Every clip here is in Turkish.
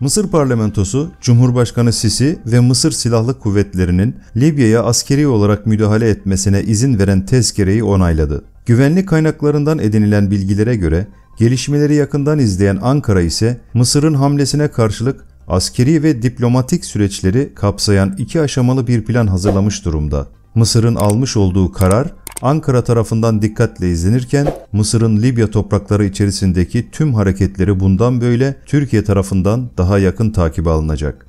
Mısır parlamentosu, Cumhurbaşkanı Sisi ve Mısır Silahlı Kuvvetleri'nin Libya'ya askeri olarak müdahale etmesine izin veren tezkereyi onayladı. Güvenlik kaynaklarından edinilen bilgilere göre gelişmeleri yakından izleyen Ankara ise Mısır'ın hamlesine karşılık askeri ve diplomatik süreçleri kapsayan iki aşamalı bir plan hazırlamış durumda. Mısır'ın almış olduğu karar Ankara tarafından dikkatle izlenirken Mısır'ın Libya toprakları içerisindeki tüm hareketleri bundan böyle Türkiye tarafından daha yakın takibe alınacak.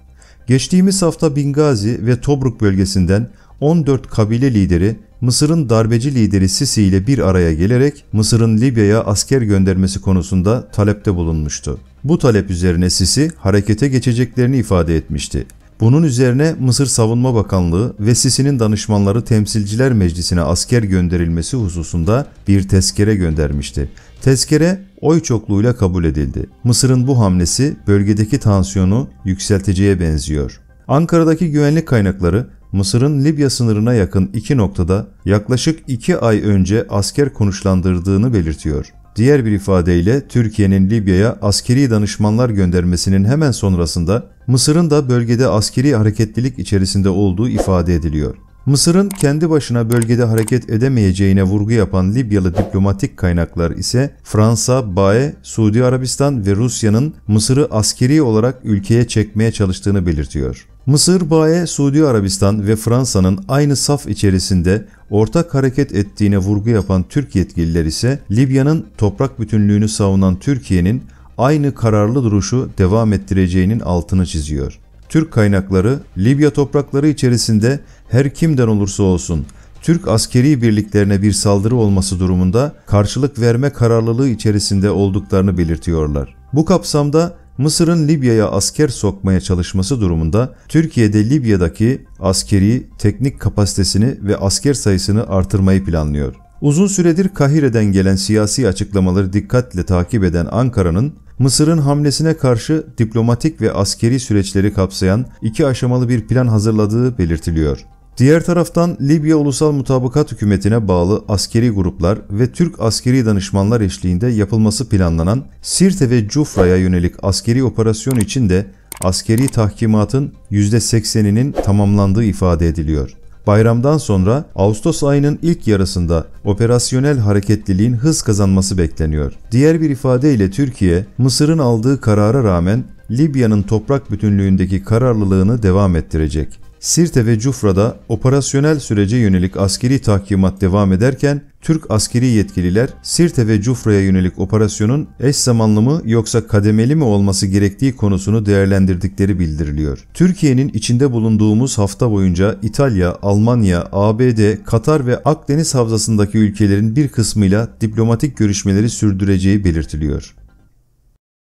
Geçtiğimiz hafta Bingazi ve Tobruk bölgesinden 14 kabile lideri Mısır'ın darbeci lideri Sisi ile bir araya gelerek Mısır'ın Libya'ya asker göndermesi konusunda talepte bulunmuştu. Bu talep üzerine Sisi harekete geçeceklerini ifade etmişti. Bunun üzerine Mısır Savunma Bakanlığı ve Sisi'nin danışmanları Temsilciler Meclisi'ne asker gönderilmesi hususunda bir tezkere göndermişti. Tezkere oy çokluğuyla kabul edildi. Mısır'ın bu hamlesi bölgedeki tansiyonu yükselteceğe benziyor. Ankara'daki güvenlik kaynakları Mısır'ın Libya sınırına yakın iki noktada yaklaşık iki ay önce asker konuşlandırdığını belirtiyor. Diğer bir ifadeyle Türkiye'nin Libya'ya askeri danışmanlar göndermesinin hemen sonrasında Mısır'ın da bölgede askeri hareketlilik içerisinde olduğu ifade ediliyor. Mısır'ın kendi başına bölgede hareket edemeyeceğine vurgu yapan Libyalı diplomatik kaynaklar ise Fransa, BAE, Suudi Arabistan ve Rusya'nın Mısır'ı askeri olarak ülkeye çekmeye çalıştığını belirtiyor. Mısır, BAE, Suudi Arabistan ve Fransa'nın aynı saf içerisinde ortak hareket ettiğine vurgu yapan Türk yetkililer ise Libya'nın toprak bütünlüğünü savunan Türkiye'nin aynı kararlı duruşu devam ettireceğinin altını çiziyor. Türk kaynakları Libya toprakları içerisinde her kimden olursa olsun Türk askeri birliklerine bir saldırı olması durumunda karşılık verme kararlılığı içerisinde olduklarını belirtiyorlar. Bu kapsamda Mısır'ın Libya'ya asker sokmaya çalışması durumunda Türkiye'de Libya'daki askeri, teknik kapasitesini ve asker sayısını artırmayı planlıyor. Uzun süredir Kahire'den gelen siyasi açıklamaları dikkatle takip eden Ankara'nın Mısır'ın hamlesine karşı diplomatik ve askeri süreçleri kapsayan iki aşamalı bir plan hazırladığı belirtiliyor. Diğer taraftan Libya Ulusal Mutabakat Hükümeti'ne bağlı askeri gruplar ve Türk askeri danışmanlar eşliğinde yapılması planlanan Sirte ve Cufra'ya yönelik askeri operasyon için de askeri tahkimatın %80'inin tamamlandığı ifade ediliyor. Bayramdan sonra Ağustos ayının ilk yarısında operasyonel hareketliliğin hız kazanması bekleniyor. Diğer bir ifadeyle Türkiye, Mısır'ın aldığı karara rağmen Libya'nın toprak bütünlüğündeki kararlılığını devam ettirecek. Sirte ve Cufra'da operasyonel sürece yönelik askeri tahkimat devam ederken Türk askeri yetkililer Sirte ve Cufra'ya yönelik operasyonun eş zamanlı mı yoksa kademeli mi olması gerektiği konusunu değerlendirdikleri bildiriliyor. Türkiye'nin içinde bulunduğumuz hafta boyunca İtalya, Almanya, ABD, Katar ve Akdeniz havzasındaki ülkelerin bir kısmıyla diplomatik görüşmeleri sürdüreceği belirtiliyor.